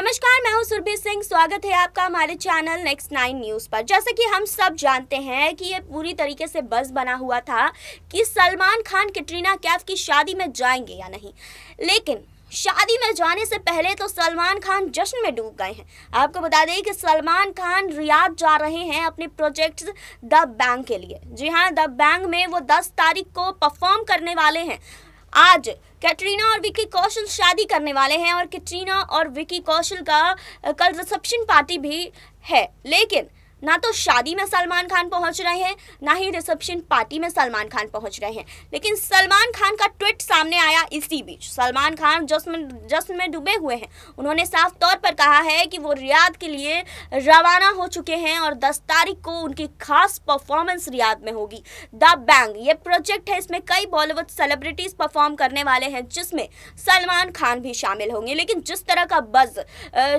नमस्कार मैं हूं सुरभि सिंह स्वागत है आपका हमारे चैनल नेक्स्ट नाइन न्यूज पर जैसे कि हम सब जानते हैं कि ये पूरी तरीके से बस बना हुआ था कि सलमान खान कैटरीना कैफ की शादी में जाएंगे या नहीं लेकिन शादी में जाने से पहले तो सलमान खान जश्न में डूब गए हैं आपको बता दें कि सलमान खान रियाद जा रहे हैं अपने प्रोजेक्ट द बैंग के लिए जी हाँ द बैंग में वो 10 तारीख को परफॉर्म करने वाले हैं आज कैटरीना और विकी कौशल शादी करने वाले हैं और कैटरीना और विकी कौशल का कल रिसेप्शन पार्टी भी है लेकिन ना तो शादी में सलमान खान पहुंच रहे हैं ना ही रिसेप्शन पार्टी में सलमान खान पहुंच रहे हैं लेकिन सलमान खान का ट्वीट सामने आया इसी बीच सलमान खान जश्न जश्न में डूबे हुए हैं उन्होंने साफ तौर पर कहा है कि वो रियाद के लिए रवाना हो चुके हैं और 10 तारीख को उनकी खास परफॉर्मेंस रियाद में होगी द बैंग ये प्रोजेक्ट है इसमें कई बॉलीवुड सेलिब्रिटीज परफॉर्म करने वाले हैं जिसमें सलमान खान भी शामिल होंगे लेकिन जिस तरह का बज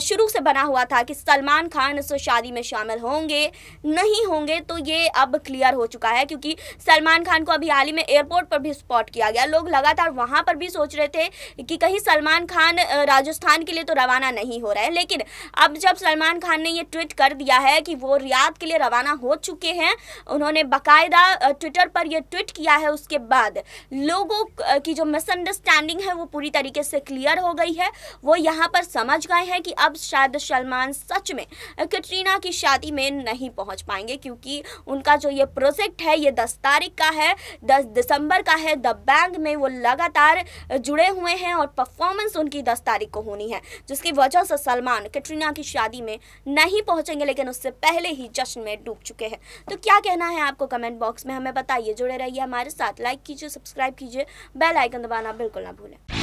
शुरू से बना हुआ था कि सलमान खान इस शादी में शामिल होंगे होंगे नहीं होंगे तो ये अब क्लियर हो चुका है क्योंकि सलमान खान को अभी हाल ही में एयरपोर्ट पर भी स्पॉट किया गया लोग लगातार वहाँ पर भी सोच रहे थे कि कहीं सलमान खान राजस्थान के लिए तो रवाना नहीं हो रहा है लेकिन अब जब सलमान खान ने ये ट्वीट कर दिया है कि वो रियाद के लिए रवाना हो चुके हैं उन्होंने बाकायदा ट्विटर पर यह ट्वीट किया है उसके बाद लोगों की जो मिसअंडरस्टैंडिंग है वो पूरी तरीके से क्लियर हो गई है वो यहाँ पर समझ गए हैं कि अब शायद सलमान सच में कटरीना की शादी में नहीं पहुंच पाएंगे क्योंकि उनका जो ये प्रोजेक्ट है ये दस तारीख का है दस दिसंबर का है द बैंक में वो लगातार जुड़े हुए हैं और परफॉर्मेंस उनकी दस तारीख को होनी है जिसकी वजह से सलमान कैटरीना की शादी में नहीं पहुंचेंगे लेकिन उससे पहले ही जश्न में डूब चुके हैं तो क्या कहना है आपको कमेंट बॉक्स में हमें बताइए जुड़े रहिए हमारे साथ लाइक कीजिए सब्सक्राइब कीजिए बेल आइकन दबाना बिल्कुल ना भूलें